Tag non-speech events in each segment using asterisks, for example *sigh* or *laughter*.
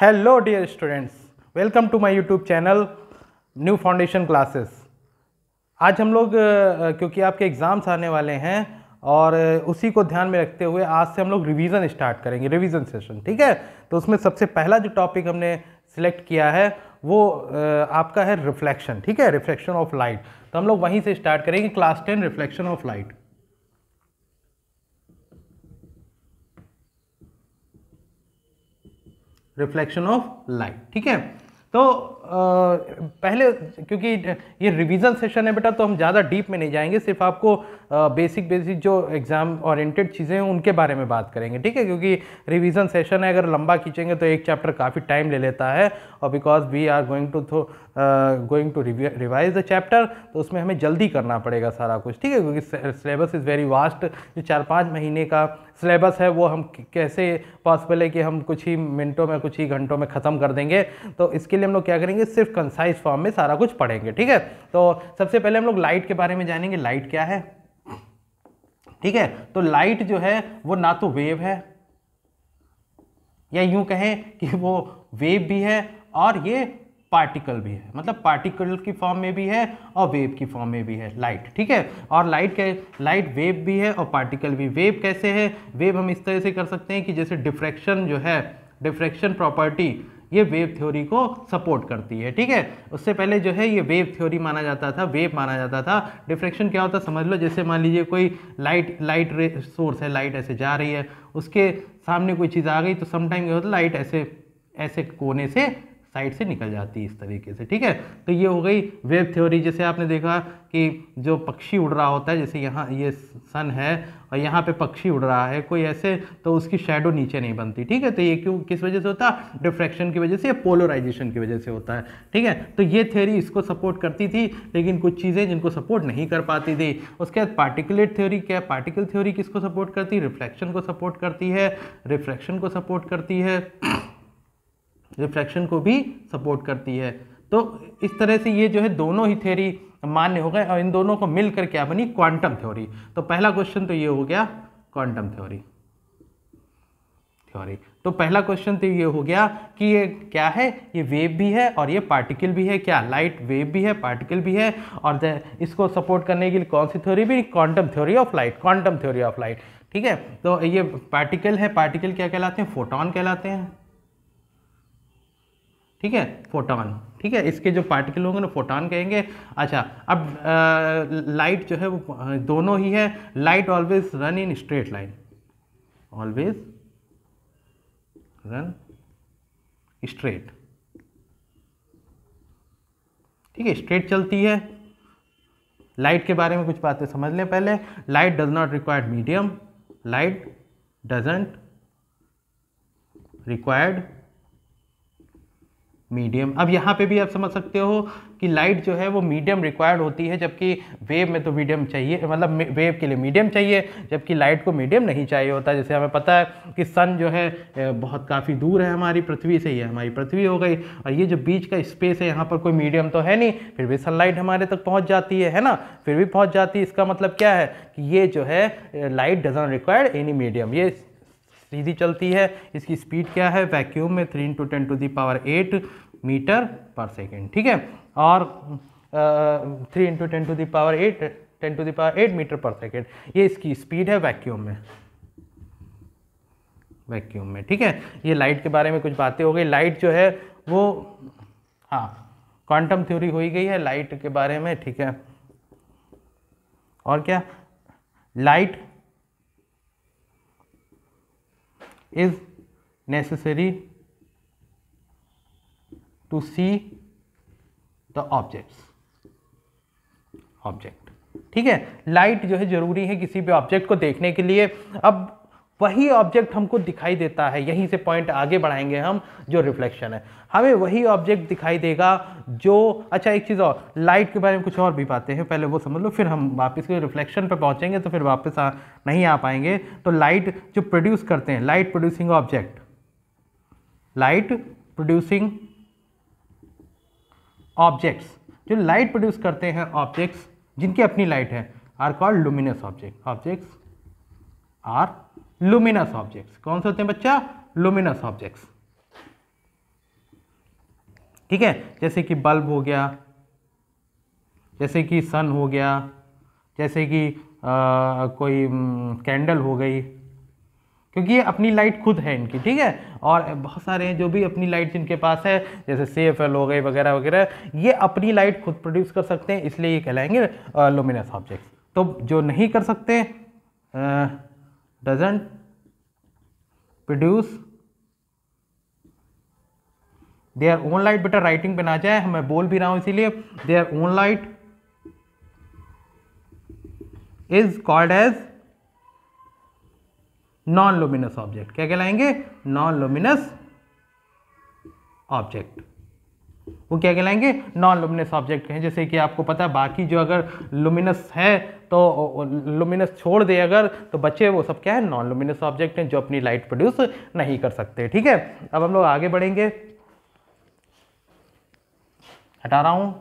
hello dear students welcome to my YouTube channel new foundation classes आज हम लोग क्योंकि आपके एग्ज़ाम्स आने वाले हैं और उसी को ध्यान में रखते हुए आज से हम लोग रिवीजन स्टार्ट करेंगे रिवीजन सेशन ठीक है तो उसमें सबसे पहला जो टॉपिक हमने सिलेक्ट किया है वो आपका है रिफ्लेक्शन ठीक है रिफ्लेक्शन ऑफ लाइट तो हम लोग वहीं से स्टार्ट करेंगे class ten reflection of light reflection of light ठीक है तो पहले क्योंकि ये रिवीजन सेशन है बेटा तो हम ज़्यादा डीप में नहीं जाएंगे सिर्फ आपको बेसिक बेसिक जो एग्ज़ाम ओरिएंटेड चीज़ें हैं उनके बारे में बात करेंगे ठीक है क्योंकि रिवीजन सेशन है अगर लंबा खींचेंगे तो एक चैप्टर काफ़ी टाइम ले लेता है और because we are going to throw going to revise the chapter तो उसमें हमें जल्दी करना पड़ेगा सारा कुछ ठीक है क्योंकि सिलेबस इज़ वेरी वास्ट जो चार पाँच महीने का सिलेबस है वो हम कैसे पॉसिबल है कि हम कुछ ही मिनटों में कुछ ही घंटों में ख़त्म कर देंगे तो इसके लिए हम लोग क्या करेंगे करेंगे सिर्फ कंसाइज फॉर्म में सारा कुछ पढ़ेंगे ठीक है तो सबसे पहले हम लोग लाइट के बारे में जानेंगे लाइट क्या है ठीक है तो लाइट जो है वो ना तो वेव है या यूं कहें कि वो वेव भी है और ये पार्टिकल भी है मतलब पार्टिकल की फॉर्म में भी है और वेव की फॉर्म में भी है लाइट ठीक है और लाइट के लाइट वेव भी है और पार्टिकल भी वेव कैसे है वेव हम इस तरह से कर सकते हैं कि जैसे डिफ्रैक्शन जो है डिफ्रैक्शन प्रॉपर्टी ये वेव थ्योरी को सपोर्ट करती है ठीक है उससे पहले जो है ये वेव थ्योरी माना जाता था वेव माना जाता था डिफ्रेक्शन क्या होता समझ लो जैसे मान लीजिए कोई लाइट लाइट रे सोर्स है लाइट ऐसे जा रही है उसके सामने कोई चीज़ आ गई तो समटाइम क्या होता लाइट ऐसे ऐसे कोने से साइड से निकल जाती है इस तरीके से ठीक है तो ये हो गई वेव थ्योरी जैसे आपने देखा कि जो पक्षी उड़ रहा होता है जैसे यहाँ ये सन है और यहाँ पे पक्षी उड़ रहा है कोई ऐसे तो उसकी शेडो नीचे नहीं बनती ठीक है तो ये क्यों किस वजह से होता है डिफ्रैक्शन की वजह से या पोलराइजेशन की वजह से होता है ठीक है तो ये थ्योरी इसको सपोर्ट करती थी लेकिन कुछ चीज़ें जिनको सपोर्ट नहीं कर पाती थी उसके बाद पार्टिकुलेट थ्योरी क्या पार्टिकल थ्योरी किसको सपोर्ट करती है रिफ्लेक्शन को सपोर्ट करती है रिफ्लेक्शन को सपोर्ट करती है रिफ्रैक्शन को भी सपोर्ट करती है तो इस तरह से ये जो है दोनों ही थ्योरी मान्य हो गए और इन दोनों को मिलकर क्या बनी क्वांटम थ्योरी तो पहला क्वेश्चन तो ये हो गया क्वांटम थ्योरी थ्योरी तो पहला क्वेश्चन तो ये हो गया कि ये क्या है ये वेव भी है और ये पार्टिकल भी है क्या लाइट वेव भी है पार्टिकल भी है और इसको सपोर्ट करने के लिए कौन सी थ्योरी भी quantum theory of light quantum theory of light ठीक है तो ये पार्टिकल है पार्टिकल क्या कहलाते हैं फोटोन कहलाते हैं ठीक है फोटॉन ठीक है इसके जो पार्टिकल होंगे ना फोटॉन कहेंगे अच्छा अब आ, लाइट जो है वो दोनों ही है light always run in straight line always run straight ठीक है स्ट्रेट चलती है लाइट के बारे में कुछ बातें समझ लें पहले light does not required medium light doesn't required medium अब यहाँ पे भी आप समझ सकते हो कि लाइट जो है वो मीडियम रिक्वायर्ड होती है जबकि वेव में तो मीडियम चाहिए मतलब वेव के लिए मीडियम चाहिए जबकि लाइट को मीडियम नहीं चाहिए होता जैसे हमें पता है कि सन जो है बहुत काफ़ी दूर है हमारी पृथ्वी से ये हमारी पृथ्वी हो गई और ये जो बीच का स्पेस है यहाँ पर कोई मीडियम तो है नहीं फिर भी सनलाइट हमारे तक पहुँच जाती है है ना फिर भी पहुँच जाती है इसका मतलब क्या है कि ये जो है light doesn't required any medium ये सीधी चलती है इसकी स्पीड क्या है वैक्यूम में three into ten to the power eight metre per second ठीक है और three into ten to the power eight ten to the power eight metre per second ये इसकी स्पीड है वैक्यूम में वैक्यूम में ठीक है ये लाइट के बारे में कुछ बातें हो गई लाइट जो है वो हाँ क्वांटम थ्योरी हुई गई है लाइट के बारे में ठीक है और क्या light is necessary to see the objects object ठीक है लाइट जो है जरूरी है किसी भी ऑब्जेक्ट को देखने के लिए अब वही ऑब्जेक्ट हमको दिखाई देता है यहीं से पॉइंट आगे बढ़ाएंगे हम जो रिफ्लेक्शन है हमें वही ऑब्जेक्ट दिखाई देगा जो अच्छा एक चीज़ और लाइट के बारे में कुछ और भी बातें हैं पहले वो समझ लो फिर हम वापस के रिफ्लेक्शन पर पहुंचेंगे तो फिर वापस आ नहीं आ पाएंगे तो लाइट जो प्रोड्यूस करते हैं light producing object light producing objects जो लाइट प्रोड्यूस करते हैं ऑब्जेक्ट्स जिनकी अपनी लाइट है are called luminous object objects are luminous objects कौन से होते हैं बच्चा लुमिनस ऑब्जेक्ट्स ठीक है जैसे कि बल्ब हो गया जैसे कि सन हो गया जैसे कि कोई कैंडल हो गई क्योंकि ये अपनी लाइट खुद है इनकी ठीक है और बहुत सारे हैं जो भी अपनी लाइट जिनके पास है जैसे सेफ एल हो गई वगैरह वगैरह ये अपनी लाइट खुद प्रोड्यूस कर सकते हैं इसलिए ये कहलाएंगे लुमिनस ऑब्जेक्ट्स तो जो नहीं कर सकते आ, produce they are own light बेटा राइटिंग पे ना जाए मैं बोल भी रहा हूं इसीलिए they are own light is called as non luminous object क्या कहलाएंगे नॉन लुमिनस ऑब्जेक्ट वो क्या कहलाएंगे नॉन लुमिनस ऑब्जेक्ट हैं जैसे कि आपको पता है बाकी जो अगर लुमिनस है तो लुमिनस छोड़ दे अगर तो बच्चे वो सब क्या है नॉन लुमिनस ऑब्जेक्ट हैं जो अपनी लाइट प्रोड्यूस नहीं कर सकते ठीक है अब हम लोग आगे बढ़ेंगे हटा रहा हूँ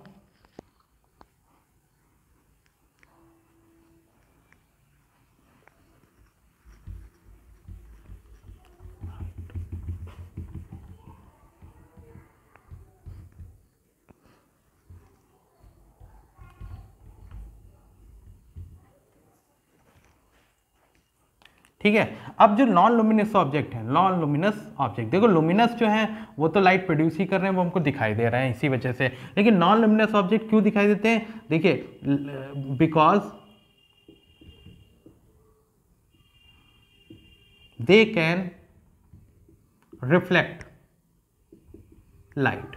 ठीक है अब जो नॉन लुमिनस ऑब्जेक्ट है नॉन लुमिनस ऑब्जेक्ट देखो लुमिनस जो है वो तो लाइट प्रोड्यूस ही कर रहे हैं वो हमको दिखाई दे रहे हैं इसी वजह से लेकिन नॉन लुमिनस ऑब्जेक्ट क्यों दिखाई देते हैं देखिए because they can reflect light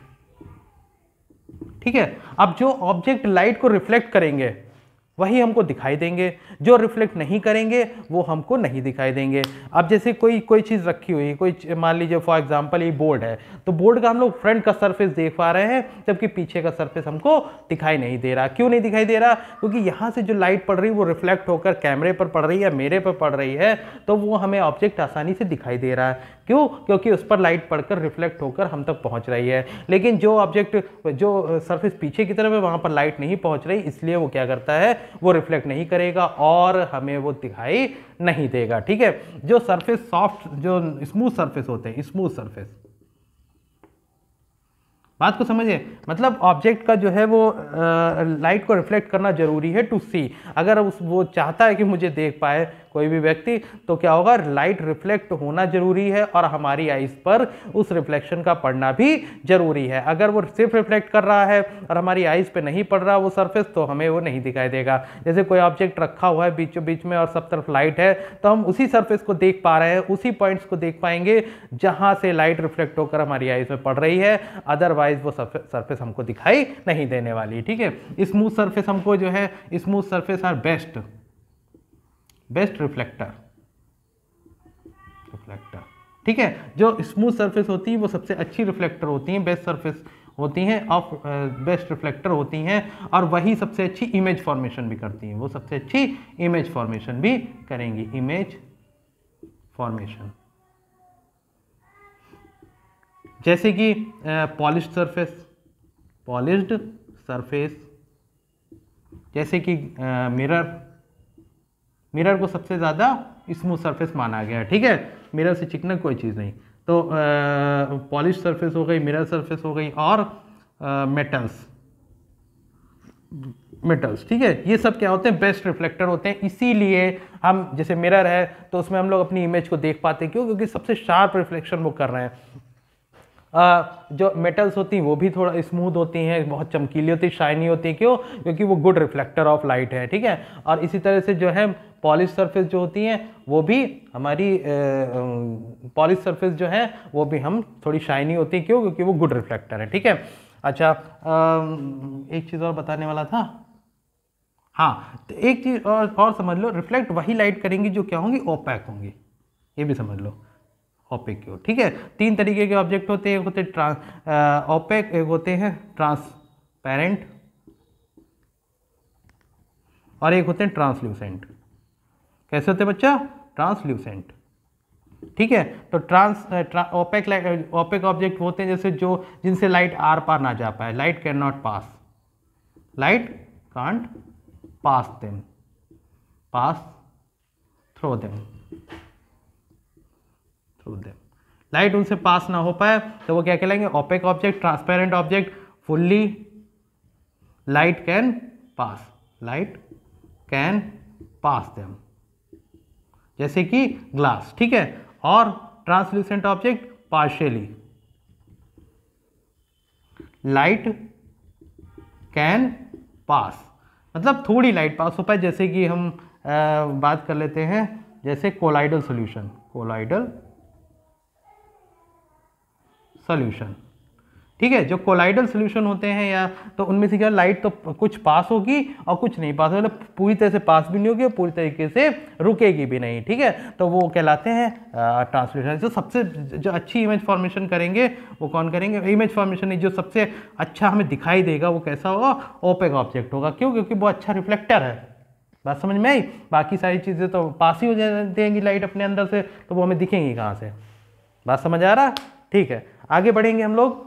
ठीक है अब जो ऑब्जेक्ट लाइट को रिफ्लेक्ट करेंगे वही हमको दिखाई देंगे जो रिफ्लेक्ट नहीं करेंगे वो हमको नहीं दिखाई देंगे अब जैसे कोई कोई चीज़ रखी हुई कोई मान लीजिए फॉर एग्जाम्पल ये बोर्ड है तो बोर्ड का हम लोग फ्रंट का सर्फेस देख पा रहे हैं जबकि पीछे का सर्फेस हमको दिखाई नहीं दे रहा क्यों नहीं दिखाई दे रहा क्योंकि यहाँ से जो लाइट पड़ रही है वो रिफ्लेक्ट होकर कैमरे पर पड़ रही है मेरे पर पड़ रही है तो वो हमें ऑब्जेक्ट आसानी से दिखाई दे रहा है क्यों क्योंकि उस पर लाइट पड़कर रिफ्लेक्ट होकर हम तक पहुँच रही है लेकिन जो ऑब्जेक्ट जो सर्फेस पीछे की तरफ है वहाँ पर लाइट नहीं पहुँच रही इसलिए वो क्या करता है वो रिफ्लेक्ट नहीं करेगा और हमें वो दिखाई नहीं देगा ठीक है जो सरफेस सॉफ्ट जो स्मूथ सरफेस होते हैं स्मूथ सरफेस बात को समझिए मतलब ऑब्जेक्ट का जो है वो आ, लाइट को रिफ्लेक्ट करना जरूरी है टू सी अगर उस वो चाहता है कि मुझे देख पाए कोई भी व्यक्ति तो क्या होगा लाइट रिफ्लेक्ट होना जरूरी है और हमारी आइज पर उस रिफ्लेक्शन का पड़ना भी जरूरी है अगर वो सिर्फ रिफ्लेक्ट कर रहा है और हमारी आइज पे नहीं पड़ रहा वो सरफेस तो हमें वो नहीं दिखाई देगा जैसे कोई ऑब्जेक्ट रखा हुआ है बीचों बीच में और सब तरफ लाइट है तो हम उसी सर्फेस को देख पा रहे हैं उसी पॉइंट्स को देख पाएंगे जहाँ से लाइट रिफ्लेक्ट होकर हमारी आइज में पड़ रही है अदरवाइज वो सर्फेस हमको दिखाई नहीं देने वाली ठीक है स्मूथ सर्फेस हमको जो है smooth surface are best best reflector reflector ठीक है जो स्मूथ सरफेस होती है वो सबसे अच्छी रिफ्लेक्टर होती हैं बेस्ट सरफेस होती हैं ऑफ बेस्ट रिफ्लेक्टर होती हैं और वही सबसे अच्छी इमेज फॉर्मेशन भी करती हैं वो सबसे अच्छी इमेज फॉर्मेशन भी करेंगी इमेज फॉर्मेशन जैसे कि पॉलिश सरफेस पॉलिश्ड सरफेस जैसे कि मिरर uh, मिरर को सबसे ज़्यादा स्मूथ सरफेस माना गया है ठीक है मिरर से चिकना कोई चीज़ नहीं तो पॉलिश सरफेस हो गई मिरर सरफेस हो गई और मेटल्स मेटल्स ठीक है ये सब क्या होते हैं बेस्ट रिफ्लेक्टर होते हैं इसीलिए हम जैसे मिरर है तो उसमें हम लोग अपनी इमेज को देख पाते हैं क्यों क्योंकि सबसे शार्प रिफ्लेक्शन वो कर रहे हैं जो मेटल्स होती हैं वो भी थोड़ा स्मूथ होती हैं बहुत चमकीली होती है शाइनी होती है क्यों क्योंकि वो गुड रिफ्लेक्टर ऑफ लाइट है ठीक है और इसी तरह से जो है पॉलिश सरफेस जो होती हैं वो भी हमारी पॉलिश सरफेस जो है वो भी हम थोड़ी शाइनी होती हैं क्यों क्योंकि वो गुड रिफ्लेक्टर है ठीक है अच्छा आ, एक चीज़ और बताने वाला था हाँ तो एक चीज़ और और समझ लो रिफ्लेक्ट वही लाइट करेंगी जो क्या होंगी ओपैक होंगी ये भी समझ लो ओपेक ओपेक्योर ठीक है तीन तरीके के ऑब्जेक्ट होते हैं एक होते ट्रांस ओपेक एक होते हैं ट्रांसपेरेंट और एक होते हैं ट्रांसल्यूसेंट कैसे होते हैं बच्चा ट्रांसल्यूसेंट ठीक है तो ट्रांस ओपेक ओपेक ऑब्जेक्ट होते हैं जैसे जो जिनसे लाइट आर पार ना जा पाए light can not pass light can't pass them pass through them to them light उनसे पास ना हो पाए तो वो क्या कहलाएंगे opaque object transparent object fully light can pass light can pass them जैसे कि ग्लास ठीक है और translucent object partially light can pass मतलब थोड़ी लाइट पास हो पाए जैसे कि हम आ, बात कर लेते हैं जैसे कोलाइडल सॉल्यूशन कोलाइडल सोल्यूशन ठीक है जो कोलाइडल सोल्यूशन होते हैं या तो उनमें से क्या लाइट तो कुछ पास होगी और कुछ नहीं पास होगी मतलब पूरी तरह से पास भी नहीं होगी और पूरी तरीके से रुकेगी भी नहीं ठीक है तो वो कहलाते हैं ट्रांसलेशन जो सबसे जो अच्छी इमेज फॉर्मेशन करेंगे वो कौन करेंगे इमेज फॉर्मेशन नहीं जो सबसे अच्छा हमें दिखाई देगा वो कैसा होगा ओपेक ऑब्जेक्ट होगा क्यों क्योंकि वो अच्छा रिफ्लेक्टर है बात समझ में आई बाकी सारी चीज़ें तो पास ही हो जाएंगी लाइट अपने अंदर से तो वो हमें दिखेंगी कहाँ से बात समझ आ रहा ठीक है आगे बढ़ेंगे हम लोग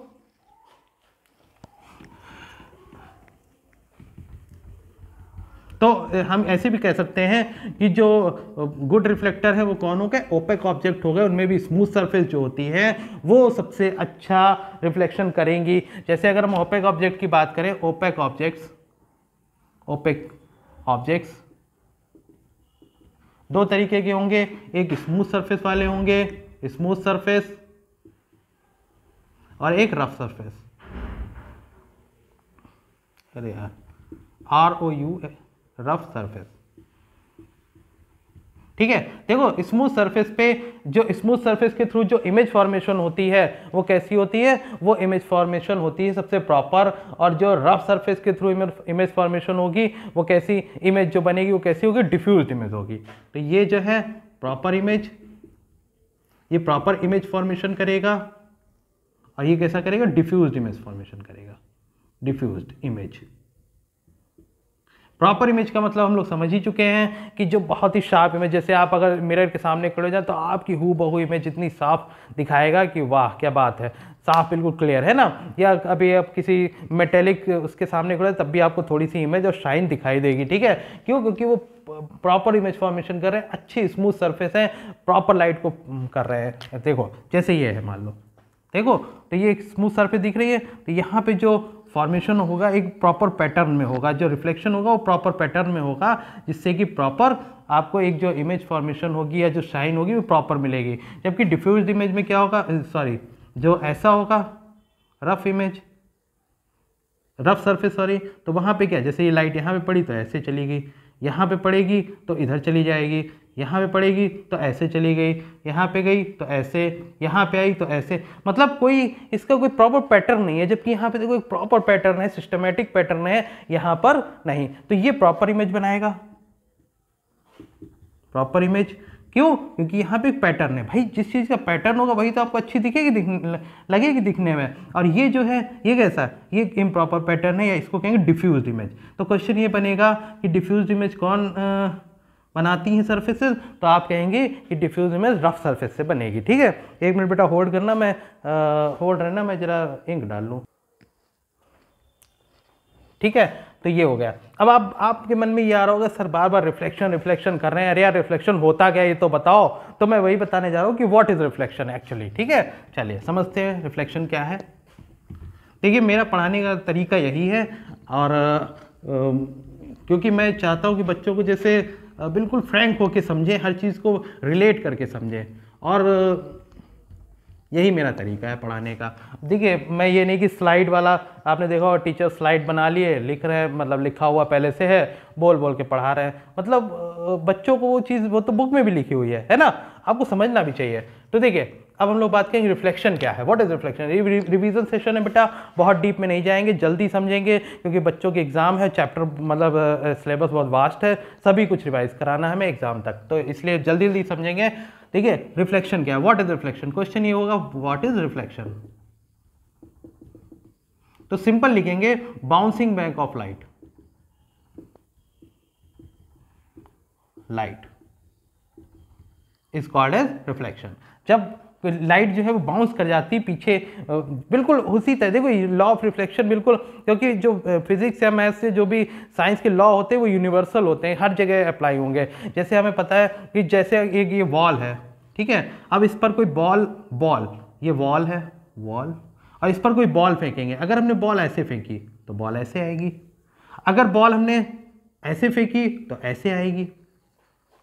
तो हम ऐसे भी कह सकते हैं कि जो गुड रिफ्लेक्टर है वो कौन हो गए ओपेक ऑब्जेक्ट हो गए उनमें भी स्मूथ सरफेस जो होती है वो सबसे अच्छा रिफ्लेक्शन करेंगी जैसे अगर हम ओपेक ऑब्जेक्ट की बात करें ओपेक ऑब्जेक्ट्स ओपेक ऑब्जेक्ट्स दो तरीके के होंगे एक स्मूथ सरफेस वाले होंगे स्मूथ सरफेस और एक रफ सरफेस अरे यार are oh you rough surface ठीक है देखो स्मूथ सरफेस पे जो स्मूथ सरफेस के थ्रू जो इमेज फॉर्मेशन होती है वो कैसी होती है वो इमेज फॉर्मेशन होती है सबसे प्रॉपर और जो रफ सरफेस के थ्रू इमेज फॉर्मेशन होगी वो कैसी इमेज जो बनेगी वो कैसी होगी डिफ्यूज इमेज होगी तो ये जो है प्रॉपर इमेज ये प्रॉपर इमेज फॉर्मेशन करेगा और ये कैसा करेगा डिफ्यूज इमेज फॉर्मेशन करेगा डिफ्यूज इमेज प्रॉपर इमेज का मतलब हम लोग समझ ही चुके हैं कि जो बहुत ही शार्प इमेज जैसे आप अगर मिरर के सामने खड़े हो जाए तो आपकी हु बहू इमेज इतनी साफ दिखाएगा कि वाह क्या बात है साफ बिल्कुल क्लियर है ना या अभी आप किसी मेटेलिक उसके सामने खड़े तब भी आपको थोड़ी सी इमेज और शाइन दिखाई देगी ठीक है क्यों क्योंकि वो प्रॉपर इमेज फॉर्मेशन कर रहे हैं अच्छी स्मूथ सर्फेस है प्रॉपर लाइट को कर रहे हैं देखो जैसे ये है मान लो देखो तो ये एक स्मूथ सरफेस दिख रही है तो यहाँ पे जो फॉर्मेशन होगा एक प्रॉपर पैटर्न में होगा जो रिफ्लेक्शन होगा वो प्रॉपर पैटर्न में होगा जिससे कि प्रॉपर आपको एक जो इमेज फॉर्मेशन होगी या जो शाइन होगी वो प्रॉपर मिलेगी जबकि डिफ्यूज इमेज में क्या होगा सॉरी जो ऐसा होगा rough image rough surface sorry तो वहाँ पे क्या जैसे ये लाइट यहाँ पे पड़ी तो ऐसे चली गई यहाँ पे पड़ेगी तो इधर चली जाएगी यहाँ पे पड़ेगी तो ऐसे चली गई यहाँ पे गई तो ऐसे यहाँ पे आई तो ऐसे मतलब कोई इसका कोई प्रॉपर पैटर्न नहीं है जबकि यहाँ पे देखो एक प्रॉपर पैटर्न है सिस्टमेटिक पैटर्न है यहाँ पर नहीं तो ये प्रॉपर इमेज बनाएगा प्रॉपर इमेज क्यों क्योंकि यहाँ पे एक पैटर्न है भाई जिस चीज़ का पैटर्न होगा वही तो आपको अच्छी दिखेगी दिख लगेगी दिखने में और ये जो है ये कैसा ये इम्प्रॉपर पैटर्न है या इसको कहेंगे डिफ्यूज इमेज तो क्वेश्चन ये बनेगा कि डिफ्यूज इमेज कौन आ, बनाती हैं सर्फेसेज तो आप कहेंगे कि डिफ्यूज इमेज रफ सर्फेस से बनेगी ठीक है एक मिनट बेटा होल्ड करना मैं होल्ड रहना मैं ज़रा इंक डाल लूँ ठीक है तो ये हो गया अब आप आपके मन में ये आ रहा होगा सर बार बार रिफ्लेक्शन रिफ्लेक्शन कर रहे हैं अरे यार रिफ्लेक्शन होता क्या ये तो बताओ तो मैं वही बताने जा रहा हूँ कि व्हाट इज़ रिफ्लेक्शन एक्चुअली ठीक है चलिए समझते हैं रिफ्लेक्शन क्या है देखिए मेरा पढ़ाने का तरीका यही है और क्योंकि मैं चाहता हूँ कि बच्चों को जैसे बिल्कुल फ्रैंक होकर समझें हर चीज़ को रिलेट करके समझें और यही मेरा तरीका है पढ़ाने का देखिए मैं ये नहीं कि स्लाइड वाला आपने देखा और टीचर स्लाइड बना लिए लिख रहे हैं मतलब लिखा हुआ पहले से है बोल बोल के पढ़ा रहे हैं मतलब बच्चों को वो चीज़ वो तो बुक में भी लिखी हुई है है ना आपको समझना भी चाहिए तो देखिए अब हम लोग बात करेंगे रिफ्लेक्शन क्या है what is reflection revision session है बेटा बहुत डीप में नहीं जाएंगे जल्दी समझेंगे क्योंकि बच्चों के एग्ज़ाम है चैप्टर मतलब सिलेबस बहुत वास्ट है सभी कुछ रिवाइज कराना है हमें एग्ज़ाम तक तो इसलिए जल्दी जल्दी समझेंगे ठीक है रिफ्लेक्शन क्या है वॉट इज़ रिफ्लेक्शन क्वेश्चन ये होगा वॉट इज़ रिफ्लेक्शन तो सिंपल लिखेंगे bouncing back of light light is called as reflection जब लाइट तो जो है वो बाउंस कर जाती पीछे बिल्कुल उसी तरह देखो लॉ ऑफ रिफ्लेक्शन बिल्कुल क्योंकि जो फिजिक्स या मैथ्स से जो भी साइंस के लॉ होते हैं वो यूनिवर्सल होते हैं हर जगह अप्लाई होंगे जैसे हमें पता है कि जैसे एक ये वॉल है ठीक है अब इस पर कोई बॉल बॉल ये वॉल है वॉल और इस पर कोई बॉल फेंकेंगे अगर हमने बॉल ऐसे फेंकी तो बॉल ऐसे आएगी अगर बॉल हमने ऐसे फेंकी तो ऐसे आएगी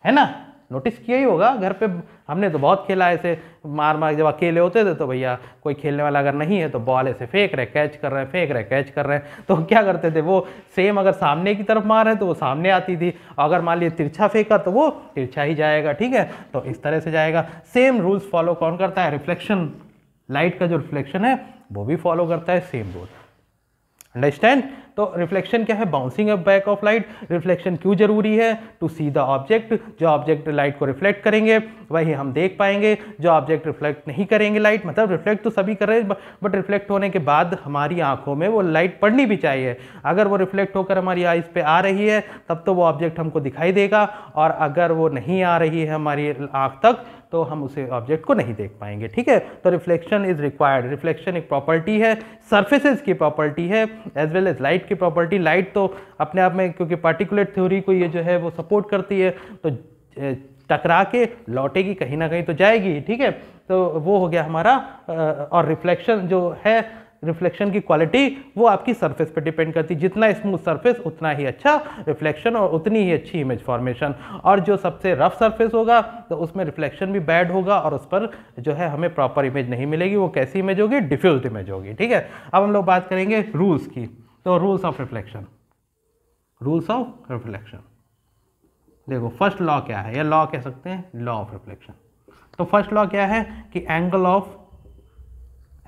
है ना नोटिस किया ही होगा घर पे हमने तो बहुत खेला ऐसे मार मार जब अकेले होते थे तो भैया कोई खेलने वाला अगर नहीं है तो बॉल ऐसे फेंक रहे कैच कर रहे हैं फेंक रहे कैच कर रहे हैं तो *laughs* क्या करते थे वो सेम अगर सामने की तरफ मार है तो वो सामने आती थी अगर मान लिए तिरछा फेंका तो वो तिरछा ही जाएगा ठीक है तो इस तरह से जाएगा सेम रूल्स फॉलो कौन करता है रिफ्लेक्शन लाइट का जो रिफ्लेक्शन है वो भी फॉलो करता है सेम रूल अंडरस्टैंड तो रिफ्लेक्शन क्या है bouncing up back of light reflection क्यों जरूरी है टू सी द ऑब्जेक्ट जो ऑब्जेक्ट लाइट को रिफ्लेक्ट करेंगे वही हम देख पाएंगे जो ऑब्जेक्ट रिफ्लेक्ट नहीं करेंगे लाइट मतलब रिफ्लेक्ट तो सभी कर रहे हैं बट रिफ्लेक्ट होने के बाद हमारी आंखों में वो लाइट पड़नी भी चाहिए अगर वो रिफ्लेक्ट होकर हमारी आइज पे आ रही है तब तो वो ऑब्जेक्ट हमको दिखाई देगा और अगर वो नहीं आ रही है हमारी आँख तक तो हम उसे ऑब्जेक्ट को नहीं देख पाएंगे ठीक है तो रिफ्लेक्शन इज रिक्वायर्ड रिफ्लेक्शन एक प्रॉपर्टी है सर्फेसेज की प्रॉपर्टी है एज वेल एज लाइट की प्रॉपर्टी लाइट तो अपने आप में क्योंकि पार्टिकुलेट थ्योरी को ये जो है वो सपोर्ट करती है तो टकरा के लौटेगी कहीं ना कहीं तो जाएगी ठीक है तो वो हो गया हमारा और रिफ्लेक्शन जो है रिफ्लेक्शन की क्वालिटी वो आपकी सरफेस पे डिपेंड करती है जितना स्मूथ सरफेस उतना ही अच्छा रिफ्लेक्शन और उतनी ही अच्छी इमेज फॉर्मेशन और जो सबसे रफ सरफेस होगा तो उसमें रिफ्लेक्शन भी बैड होगा और उस पर जो है हमें प्रॉपर इमेज नहीं मिलेगी वो कैसी इमेज होगी डिफ्यूज इमेज होगी ठीक है अब हम लोग बात करेंगे रूल्स की तो rules of reflection rules of reflection देखो फर्स्ट लॉ क्या है या लॉ कह सकते हैं लॉ ऑफ रिफ्लेक्शन तो फर्स्ट लॉ क्या है कि angle of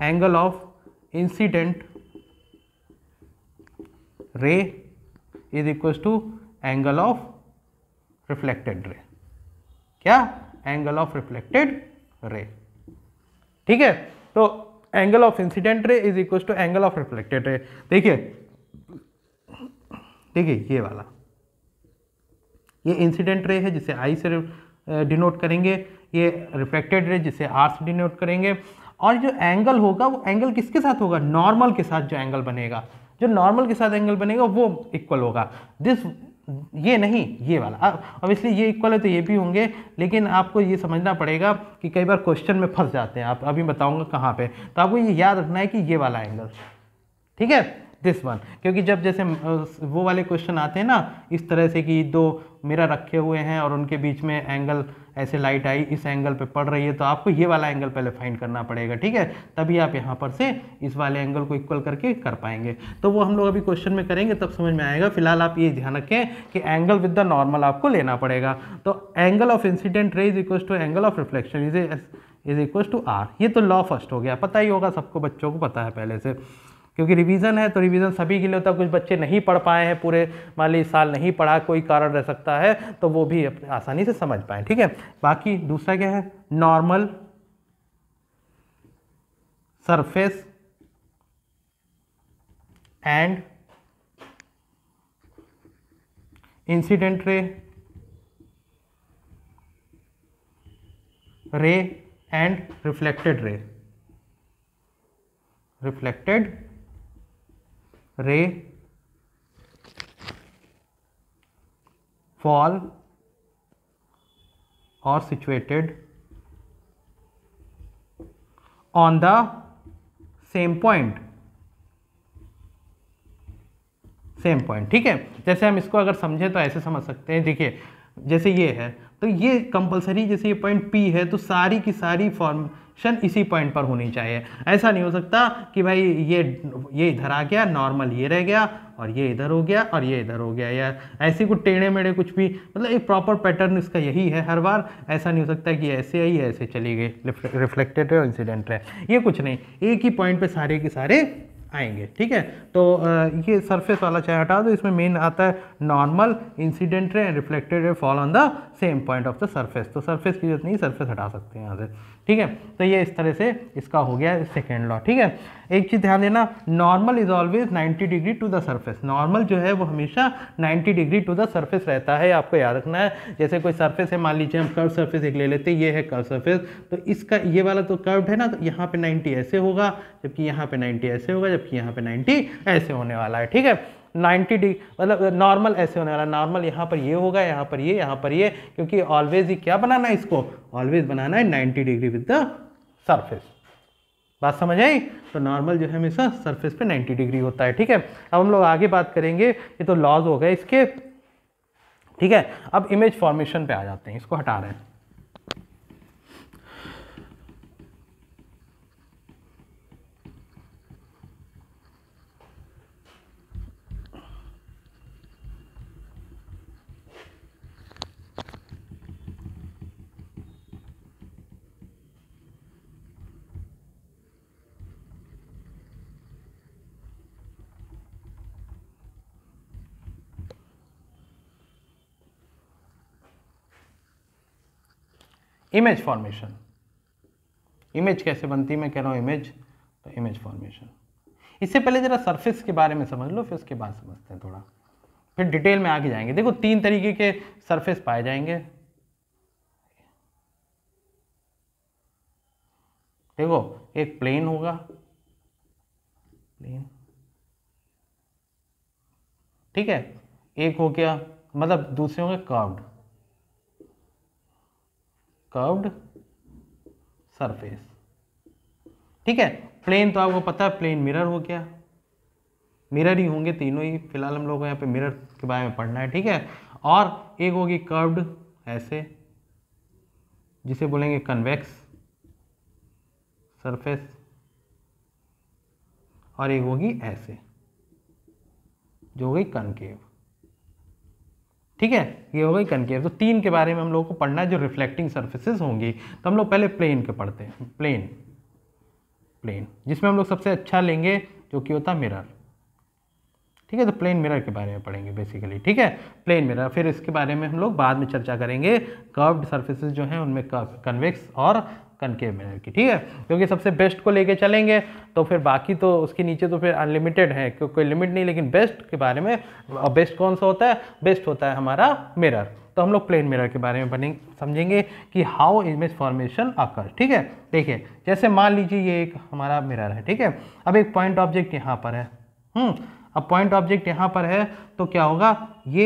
angle of incident ray is equal to angle of reflected ray क्या एंगल ऑफ रिफ्लेक्टेड रे ठीक है तो angle of incident ray is equal to angle of reflected ray देखिए देखिए ये वाला ये इंसिडेंट रे है जिसे आई से डिनोट करेंगे ये रिफ्लेक्टेड रे जिसे आर से डिनोट करेंगे और जो एंगल होगा वो एंगल किसके साथ होगा नॉर्मल के साथ जो एंगल बनेगा जो नॉर्मल के साथ एंगल बनेगा वो इक्वल होगा दिस ये नहीं ये वाला अब इसलिए ये इक्वल है तो ये भी होंगे लेकिन आपको ये समझना पड़ेगा कि कई बार क्वेश्चन में फंस जाते हैं आप अभी बताऊंगा कहाँ पे तो आपको ये याद रखना है कि ये वाला एंगल ठीक है दिस वन क्योंकि जब जैसे वो वाले क्वेश्चन आते हैं ना इस तरह से कि दो मेरा रखे हुए हैं और उनके बीच में एंगल ऐसे लाइट आई इस एंगल पे पड़ रही है तो आपको ये वाला एंगल पहले फाइंड करना पड़ेगा ठीक है तभी आप यहाँ पर से इस वाले एंगल को इक्वल करके कर पाएंगे तो वो हम लोग अभी क्वेश्चन में करेंगे तब समझ में आएगा फिलहाल आप ये ध्यान रखें कि एंगल विद द नॉर्मल आपको लेना पड़ेगा तो angle of incident ray is equal to angle of reflection is is equal to R ये तो लॉ फर्स्ट हो गया पता ही होगा सबको बच्चों को पता है पहले से क्योंकि रिवीजन है तो रिवीजन सभी के लिए होता है कुछ बच्चे नहीं पढ़ पाए हैं पूरे मान ली साल नहीं पढ़ा कोई कारण रह सकता है तो वो भी आसानी से समझ पाए ठीक है बाकी दूसरा क्या है normal surface and incident ray ray and reflected ray reflected ray fall और situated on the same point same point ठीक है जैसे हम इसको अगर समझे तो ऐसे समझ सकते हैं देखिए जैसे ये है तो ये कंपलसरी जैसे ये पॉइंट पी है तो सारी की सारी फॉर्म फंक्शन इसी पॉइंट पर होनी चाहिए ऐसा नहीं हो सकता कि भाई ये ये इधर आ गया नॉर्मल ये रह गया और ये इधर हो गया और ये इधर हो गया या ऐसे कुछ टेढ़े मेढ़े कुछ भी मतलब एक प्रॉपर पैटर्न इसका यही है हर बार ऐसा नहीं हो सकता कि ऐसे आई ऐसे चली गई रिफ्लेक्टेड है इंसिडेंट है ये कुछ नहीं एक ही पॉइंट पे सारे के सारे आएंगे ठीक है तो ये सरफेस वाला चाहे हटा दो इसमें मेन आता है normal incident ray and reflected ray fall on the same point of the surface तो सरफेस की जरूरत नहीं सरफेस हटा सकते हैं यहाँ से ठीक है तो ये इस तरह से इसका हो गया सेकेंड लॉ ठीक है एक चीज़ ध्यान देना normal is always 90 degree to the surface normal जो है वो हमेशा 90 डिग्री टू द सरफेस रहता है आपको याद रखना है जैसे कोई सरफेस है मान लीजिए हम कर्व सरफेस एक ले लेते हैं ये है कर्व सरफेस तो इसका ये वाला तो कर्व्ड है ना तो यहाँ पे 90 ऐसे होगा जबकि यहाँ पे 90 ऐसे होगा जब जबकि यहाँ पे 90 ऐसे होने वाला है ठीक है 90 डी मतलब नॉर्मल ऐसे होने वाला नॉर्मल यहाँ पर ये होगा यहाँ पर ये यहाँ पर ये क्योंकि ऑलवेज ही क्या बनाना है इसको ऑलवेज बनाना है ninety degree with the surface बात समझ आई तो नॉर्मल जो है हमेशा सरफेस पे 90 डिग्री होता है ठीक है अब हम लोग आगे बात करेंगे ये तो लॉज हो गए इसके ठीक है अब इमेज फॉर्मेशन पे आ जाते हैं इसको हटा रहे हैं इमेज फॉर्मेशन इमेज कैसे बनती मैं कह रहा हूँ इमेज तो इमेज फॉर्मेशन इससे पहले ज़रा सरफेस के बारे में समझ लो फिर उसके बाद समझते हैं थोड़ा फिर डिटेल में आगे जाएंगे देखो तीन तरीके के सरफेस पाए जाएंगे देखो एक प्लेन होगा प्लेन ठीक है एक हो गया मतलब दूसरे होंगे कर्व्ड कर्व्ड सरफेस ठीक है प्लेन तो आपको पता है प्लेन मिरर हो गया मिरर ही होंगे तीनों ही फिलहाल हम लोग को यहाँ पे मिरर के बारे में पढ़ना है ठीक है और एक होगी कर्व्ड ऐसे जिसे बोलेंगे कन्वेक्स सरफेस और एक होगी ऐसे जो होगी कनकेव ठीक है ये हो गई कनकेव तो तीन के बारे में हम लोगों को पढ़ना है जो रिफ्लेक्टिंग सर्फेसिस होंगी तो हम लोग पहले प्लेन के पढ़ते हैं प्लेन प्लेन जिसमें हम लोग सबसे अच्छा लेंगे जो कि होता है मिरर ठीक है तो प्लेन मिरर के बारे में पढ़ेंगे बेसिकली ठीक है प्लेन मिरर फिर इसके बारे में हम लोग बाद में चर्चा करेंगे कर्व्ड सर्फेसिस जो हैं उनमें कन्वेक्स और कनकेव मिरर की ठीक है क्योंकि सबसे बेस्ट को लेके चलेंगे तो फिर बाकी तो उसके नीचे तो फिर अनलिमिटेड है क्योंकि कोई लिमिट नहीं लेकिन बेस्ट के बारे में और बेस्ट कौन सा होता है बेस्ट होता है हमारा मिरर तो हम लोग प्लेन मिरर के बारे में बने समझेंगे कि हाउ इमेज फॉर्मेशन आकर ठीक है देखिए जैसे मान लीजिए ये एक हमारा मिरर है ठीक है अब एक पॉइंट ऑब्जेक्ट यहाँ पर है हम्म, अब पॉइंट ऑब्जेक्ट यहाँ पर है तो क्या होगा ये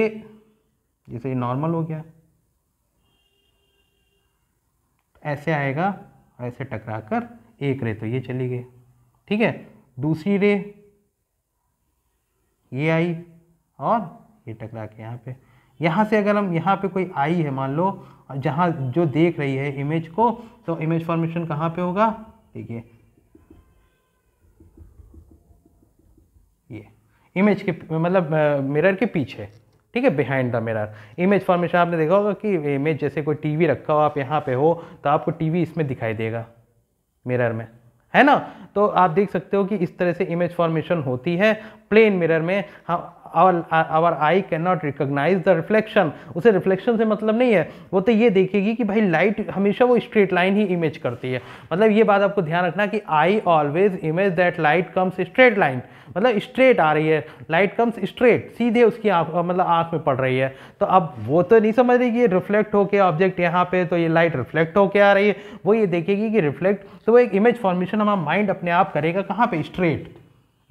जैसे ये नॉर्मल तो हो गया ऐसे आएगा ऐसे टकरा कर एक रे तो ये चली गई ठीक है दूसरी रे ये आई और ये टकरा के यहाँ पे यहाँ से अगर हम यहाँ पे कोई आई है मान लो जहाँ जो देख रही है इमेज को तो इमेज फॉर्मेशन कहाँ पे होगा देखिए इमेज के मतलब मिरर के पीछे ठीक है behind the mirror image formation आपने देखा होगा कि इमेज जैसे कोई टीवी रखा हो आप यहाँ पे हो तो आपको टीवी इसमें दिखाई देगा मिरर में है ना तो आप देख सकते हो कि इस तरह से इमेज फॉर्मेशन होती है प्लेन मिरर में हाँ, our our I can not recognise the reflection उसे रिफ्लेक्शन से मतलब नहीं है वो तो ये देखेगी कि भाई लाइट हमेशा वो स्ट्रेट लाइन ही इमेज करती है मतलब ये बात आपको ध्यान रखना कि I always image that light comes straight line मतलब स्ट्रेट आ रही है लाइट कम्स स्ट्रेट सीधे उसकी आँख मतलब आँख में पड़ रही है तो अब वो तो नहीं समझ रही कि ये रिफ्लेक्ट होके ऑब्जेक्ट यहाँ पे तो ये लाइट रिफ्लेक्ट होके आ रही है वो ये देखेगी कि रिफ्लेक्ट तो वो एक इमेज फॉर्मेशन हमारा माइंड अपने आप करेगा कहाँ पे स्ट्रेट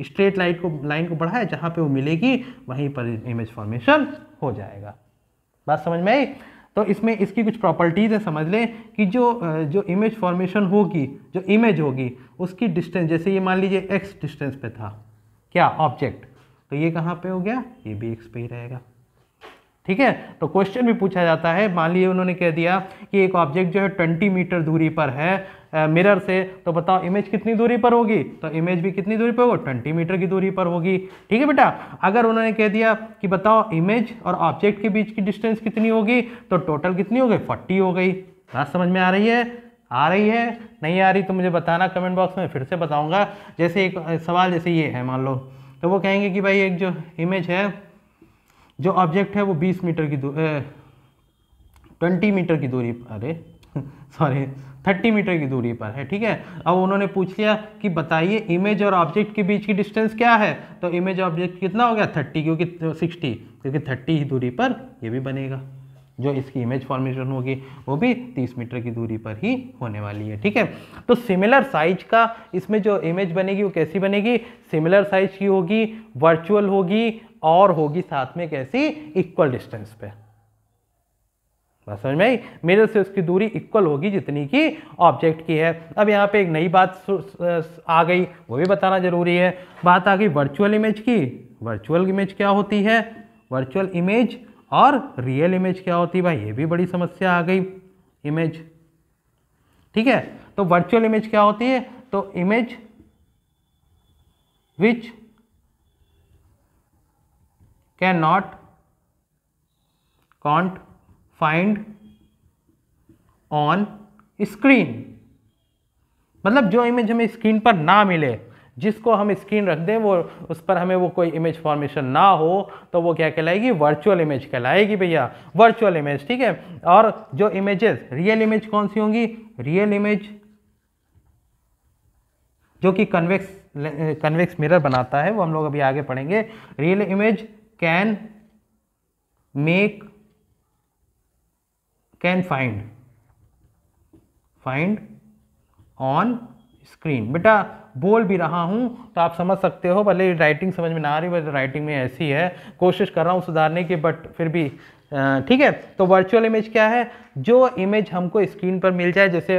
स्ट्रेट लाइट को लाइन को बढ़ाए जहाँ पे वो मिलेगी वहीं पर इमेज फॉर्मेशन हो जाएगा बात समझ में आई तो इसमें इसकी कुछ प्रॉपर्टीज़ है समझ लें कि जो जो इमेज फॉर्मेशन होगी जो इमेज होगी उसकी डिस्टेंस जैसे ये मान लीजिए एक्स डिस्टेंस पे था क्या ऑब्जेक्ट तो ये कहाँ पे हो गया ये भी एक्स पे ही रहेगा ठीक है तो क्वेश्चन भी पूछा जाता है मान लीजिए उन्होंने कह दिया कि एक ऑब्जेक्ट जो है ट्वेंटी मीटर दूरी पर है मिरर से तो बताओ इमेज कितनी दूरी पर होगी तो इमेज भी कितनी दूरी पर होगी ट्वेंटी मीटर की दूरी पर होगी ठीक है बेटा अगर उन्होंने कह दिया कि बताओ इमेज और ऑब्जेक्ट के बीच की डिस्टेंस कितनी होगी तो टोटल कितनी हो गई फोर्टी हो गई बात समझ में आ रही है आ रही है नहीं आ रही तो मुझे बताना कमेंट बॉक्स में फिर से बताऊंगा जैसे एक सवाल जैसे ये है मान लो तो वो कहेंगे कि भाई एक जो इमेज है जो ऑब्जेक्ट है वो बीस मीटर की दूरी ट्वेंटी मीटर की दूरी अरे सॉरी *laughs* थर्टी मीटर की दूरी पर है ठीक है अब उन्होंने पूछ लिया कि बताइए इमेज और ऑब्जेक्ट के बीच की डिस्टेंस क्या है तो इमेज ऑब्जेक्ट कितना हो गया थर्टी क्योंकि तो सिक्सटी क्योंकि थर्टी ही दूरी पर ये भी बनेगा जो इसकी इमेज फॉर्मेशन होगी वो भी 30 मीटर की दूरी पर ही होने वाली है ठीक है तो सिमिलर साइज का इसमें जो इमेज बनेगी वो कैसी बनेगी सिमिलर साइज की होगी वर्चुअल होगी और होगी साथ में कैसी इक्वल डिस्टेंस पे बस समझ में मिरर से उसकी दूरी इक्वल होगी जितनी की ऑब्जेक्ट की है अब यहाँ पे एक नई बात आ गई वो भी बताना जरूरी है बात आ गई वर्चुअल इमेज की वर्चुअल इमेज क्या होती है वर्चुअल इमेज और रियल इमेज क्या होती है भाई ये भी बड़ी समस्या आ गई इमेज ठीक है तो वर्चुअल इमेज क्या होती है तो image which can not can't find on screen मतलब जो इमेज हमें स्क्रीन पर ना मिले जिसको हम स्क्रीन रख दें वो उस पर हमें वो कोई इमेज फॉर्मेशन ना हो तो वो क्या कहलाएगी वर्चुअल इमेज कहलाएगी भैया वर्चुअल इमेज ठीक है और जो इमेजेस रियल इमेज कौन सी होंगी रियल इमेज जो कि कन्वेक्स कन्वेक्स मिरर बनाता है वो हम लोग अभी आगे पढ़ेंगे real image can make can find find on screen बेटा बोल भी रहा हूँ तो आप समझ सकते हो भले राइटिंग समझ में ना आ रही बस राइटिंग में ऐसी है कोशिश कर रहा हूँ सुधारने की बट फिर भी ठीक है तो वर्चुअल इमेज क्या है जो इमेज हमको स्क्रीन पर मिल जाए जैसे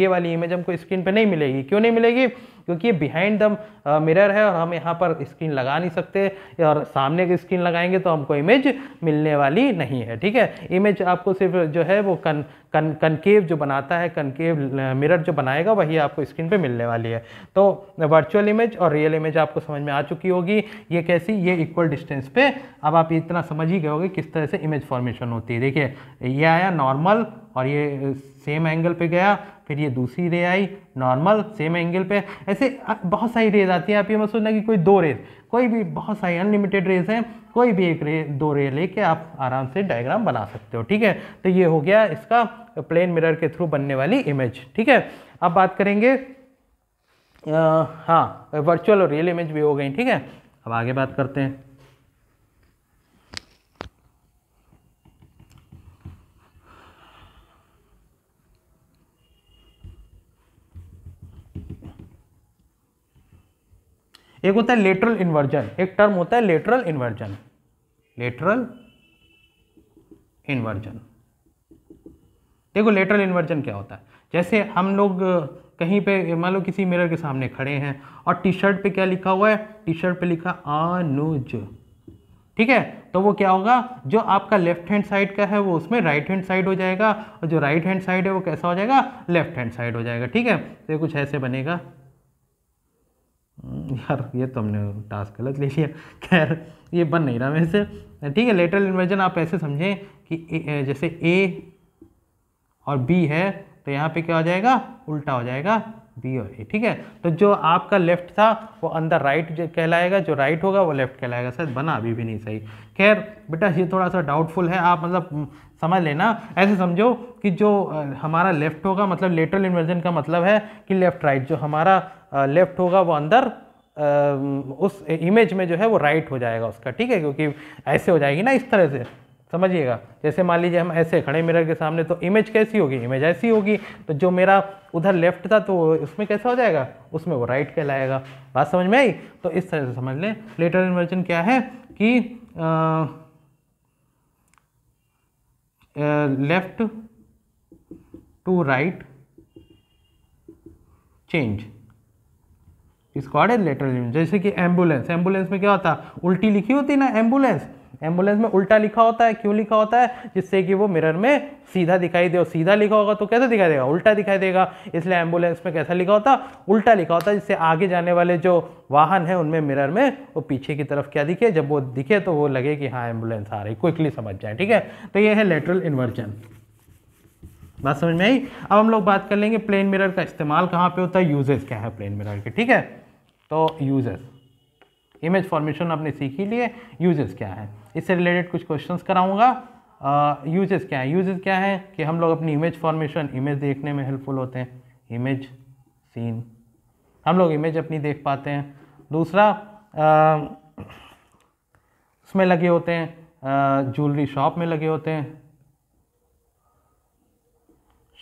ये वाली इमेज हमको स्क्रीन पर नहीं मिलेगी क्यों नहीं मिलेगी क्योंकि ये बिहाइंड द मिरर है और हम यहाँ पर स्क्रीन लगा नहीं सकते और सामने की स्क्रीन लगाएंगे तो हमको इमेज मिलने वाली नहीं है ठीक है इमेज आपको सिर्फ जो है वो कन कन कनकेव जो बनाता है कनकेव मिरर uh, जो बनाएगा वही आपको स्क्रीन पे मिलने वाली है तो वर्चुअल इमेज और रियल इमेज आपको समझ में आ चुकी होगी ये कैसी ये इक्वल डिस्टेंस पे अब आप इतना समझ ही गए होगे किस तरह से इमेज फॉर्मेशन होती है देखिए ये आया नॉर्मल और ये सेम एंगल पे गया फिर ये दूसरी रे आई नॉर्मल सेम एंगल पे ऐसे बहुत सारी रेज आती है आप ये मत सोचना कि कोई दो रेज कोई भी बहुत सारी अनलिमिटेड रेज हैं कोई भी एक रे दो रे लेके आप आराम से डायग्राम बना सकते हो ठीक है तो ये हो गया इसका प्लेन मिरर के थ्रू बनने वाली इमेज ठीक है अब बात करेंगे आ, हाँ वर्चुअल और रियल इमेज भी हो गई ठीक है अब आगे बात करते हैं एक होता है लेटरल इन्वर्जन एक टर्म होता है लेटरल इन्वर्जन लेटरल इन्वर्जन देखो लेटरल इन्वर्जन क्या होता है जैसे हम लोग कहीं पे मान लो किसी मिरर के सामने खड़े हैं और टी शर्ट पे क्या लिखा हुआ है टी शर्ट पे लिखा अनुज ठीक है तो वो क्या होगा जो आपका लेफ्ट हैंड साइड का है वो उसमें राइट हैंड साइड हो जाएगा और जो राइट हैंड साइड है वो कैसा हो जाएगा लेफ्ट हैंड साइड हो जाएगा ठीक है तो ये कुछ ऐसे बनेगा हम्म, यार ये तो हमने टास्क गलत ले लिया खैर ये बन नहीं रहा मेरे से ठीक है लेटरल इन्वर्जन आप ऐसे समझें कि ए, जैसे ए और बी है तो यहाँ पे क्या हो जाएगा उल्टा हो जाएगा बी और ए ठीक है तो जो आपका लेफ्ट था वो अंदर राइट कहलाएगा जो राइट होगा वो लेफ्ट कहलाएगा सर बना अभी भी नहीं सही खैर बेटा ये थोड़ा सा डाउटफुल है आप मतलब हम्म, समझ लेना ऐसे समझो कि जो हमारा लेफ्ट होगा मतलब लेटरल इन्वर्जन का मतलब है कि लेफ्ट राइट जो हमारा लेफ्ट होगा वो अंदर उस इमेज में जो है वो राइट हो जाएगा उसका ठीक है क्योंकि ऐसे हो जाएगी ना इस तरह से समझिएगा जैसे मान लीजिए हम ऐसे खड़े मिरर के सामने तो इमेज कैसी होगी इमेज ऐसी होगी तो जो मेरा उधर लेफ्ट था तो उसमें कैसा हो जाएगा उसमें वो राइट कहलाएगा बात समझ में आई तो इस तरह से समझ लें लेटर इन्वर्जन क्या है कि लेफ्ट टू राइट चेंज इसको आड़े लेटर इन्वर्जन जैसे कि एम्बुलेंस एम्बुलेंस में क्या होता उल्टी लिखी होती ना एम्बुलेंस एम्बुलेंस में उल्टा लिखा होता है क्यों लिखा होता है जिससे कि वो मिरर में सीधा दिखाई दे और सीधा लिखा होगा तो कैसे दिखाई देगा उल्टा दिखाई देगा इसलिए एम्बुलेंस में कैसा लिखा होता उल्टा लिखा होता है जिससे आगे जाने वाले जो वाहन है उनमें मिरर में वो पीछे की तरफ क्या दिखे जब वो दिखे तो वो लगे कि हाँ एम्बुलेंस आ रही क्विकली समझ जाए ठीक है तो ये है लेटरल इन्वर्जन बात समझ में आई अब हम लोग बात कर लेंगे प्लेन मिरर का इस्तेमाल कहाँ पे होता है यूजेस क्या है प्लेन मिरर के ठीक है तो यूजेस इमेज फॉर्मेशन आपने सीख ही लिए यूजेस क्या है इससे रिलेटेड कुछ क्वेश्चंस कराऊंगा यूजेस uh, क्या है यूजेस क्या है कि हम लोग अपनी इमेज फॉर्मेशन इमेज देखने में हेल्पफुल होते हैं इमेज सीन हम लोग इमेज अपनी देख पाते हैं दूसरा उसमें लगे होते हैं ज्वेलरी शॉप में लगे होते हैं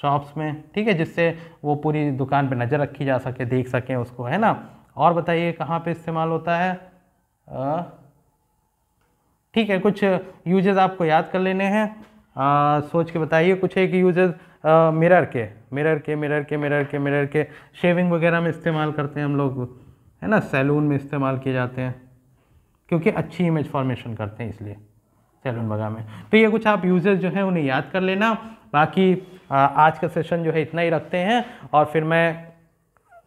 शॉप्स में ठीक है जिससे वो पूरी दुकान पे नज़र रखी जा सके देख सकें उसको है ना और बताइए कहाँ पे इस्तेमाल होता है ठीक है कुछ यूजेज आपको याद कर लेने हैं आ, सोच के बताइए कुछ एक यूजेज मिरर के मिरर के मिरर के मिरर के मिरर के शेविंग वगैरह में इस्तेमाल करते हैं हम लोग है ना सैलून में इस्तेमाल किए जाते हैं क्योंकि अच्छी इमेज फॉर्मेशन करते हैं इसलिए सैलून वगैरह में तो ये कुछ आप यूजेज जो हैं उन्हें याद कर लेना बाकी आज का सेशन जो है इतना ही रखते हैं और फिर मैं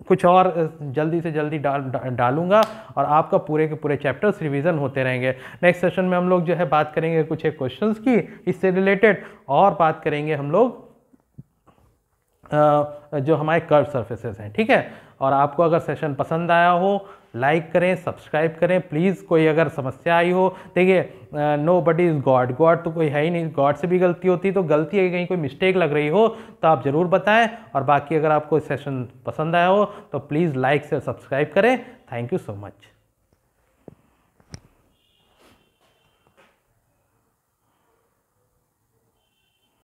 कुछ और जल्दी से जल्दी डाल डालूंगा और आपका पूरे के पूरे चैप्टर्स रिवीजन होते रहेंगे नेक्स्ट सेशन में हम लोग जो है बात करेंगे कुछ एक क्वेश्चन की इससे रिलेटेड और बात करेंगे हम लोग जो हमारे कर्व सर्फेसेस हैं ठीक है और आपको अगर सेशन पसंद आया हो लाइक करें सब्सक्राइब करें प्लीज़ कोई अगर समस्या आई हो देखिए nobody is god god तो कोई है ही नहीं गॉड से भी गलती होती तो गलती है कहीं कोई मिस्टेक लग रही हो तो आप ज़रूर बताएं और बाकी अगर आपको सेशन पसंद आया हो तो प्लीज़ लाइक से सब्सक्राइब करें थैंक यू सो मच